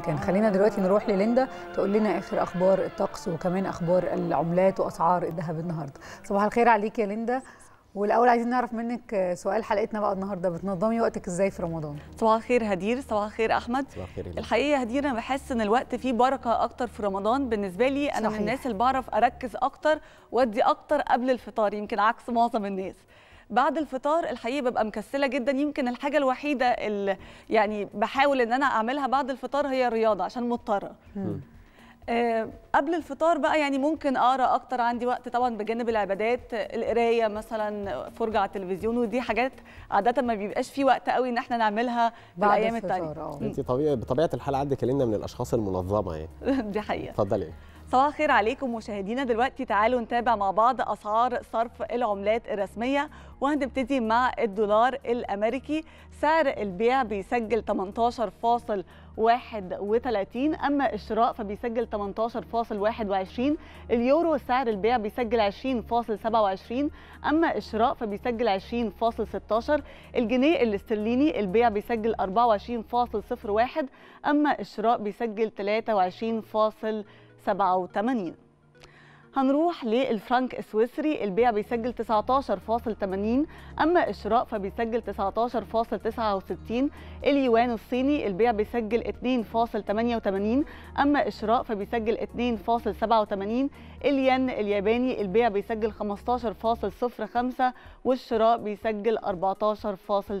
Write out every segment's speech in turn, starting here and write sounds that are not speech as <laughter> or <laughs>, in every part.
كان خلينا دلوقتي نروح لليندا تقول لنا اخر اخبار الطقس وكمان اخبار العملات واسعار الذهب النهارده صباح الخير عليك يا ليندا والاول عايزين نعرف منك سؤال حلقتنا بقى النهارده بتنظمي وقتك ازاي في رمضان صباح الخير هدير صباح الخير احمد صباح الخير الحقيقه يا هدير انا بحس ان الوقت فيه بركه اكتر في رمضان بالنسبه لي انا صحيح. من الناس اللي بعرف اركز اكتر وادي اكتر قبل الفطار يمكن عكس معظم الناس بعد الفطار الحقيقه ببقى مكسله جدا يمكن الحاجه الوحيده اللي يعني بحاول ان انا اعملها بعد الفطار هي الرياضه عشان مضطره أه قبل الفطار بقى يعني ممكن اقرا اكتر عندي وقت طبعا بجانب العبادات القرايه مثلا فرجه على التلفزيون ودي حاجات عاده ما بيبقاش في وقت قوي ان احنا نعملها بعد الايام الثانيه انت آه. طبيعي بطبيعه الحال عندك كلمنا من الاشخاص المنظمه يعني <laughs> دي حقيقه اتفضلي صباح الخير عليكم مشاهدينا دلوقتي تعالوا نتابع مع بعض اسعار صرف العملات الرسميه وهنبتدي مع الدولار الامريكي سعر البيع بيسجل 18.31 اما الشراء فبيسجل 18.21 اليورو سعر البيع بيسجل 20.27 اما الشراء فبيسجل 20.16 الجنيه الاسترليني البيع بيسجل 24.01 اما الشراء بيسجل 23. 87 هنروح للفرنك السويسري البيع بيسجل 19.80 اما الشراء فبيسجل 19.69 اليوان الصيني البيع بيسجل 2.88 اما الشراء فبيسجل 2.87 الين الياباني البيع بيسجل 15.05 والشراء بيسجل 14.97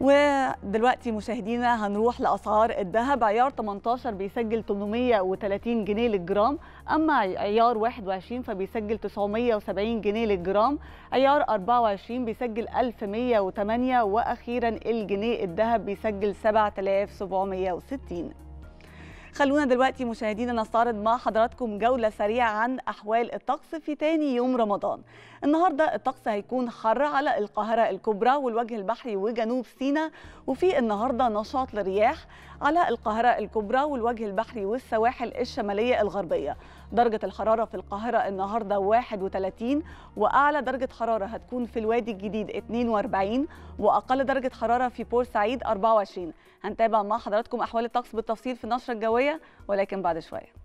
ودلوقتي مشاهدينا هنروح لاسعار الذهب عيار 18 بيسجل 830 جنيه للجرام اما عيار 21 فبيسجل 970 جنيه للجرام عيار 24 بيسجل 1108 واخيرا الجنيه الذهب بيسجل 7760 خلونا دلوقتي مشاهدينا نستعرض مع حضراتكم جولة سريعة عن أحوال الطقس في تاني يوم رمضان النهاردة الطقس هيكون حر على القاهرة الكبرى والوجه البحري وجنوب سيناء وفي النهاردة نشاط للرياح على القاهرة الكبرى والوجه البحري والسواحل الشمالية الغربية درجة الحرارة في القاهرة النهاردة 31 وأعلى درجة حرارة هتكون في الوادي الجديد 42 وأقل درجة حرارة في بورسعيد 24 هنتابع مع حضراتكم أحوال الطقس بالتفصيل في النشرة الجوية شويه ولكن بعد شويه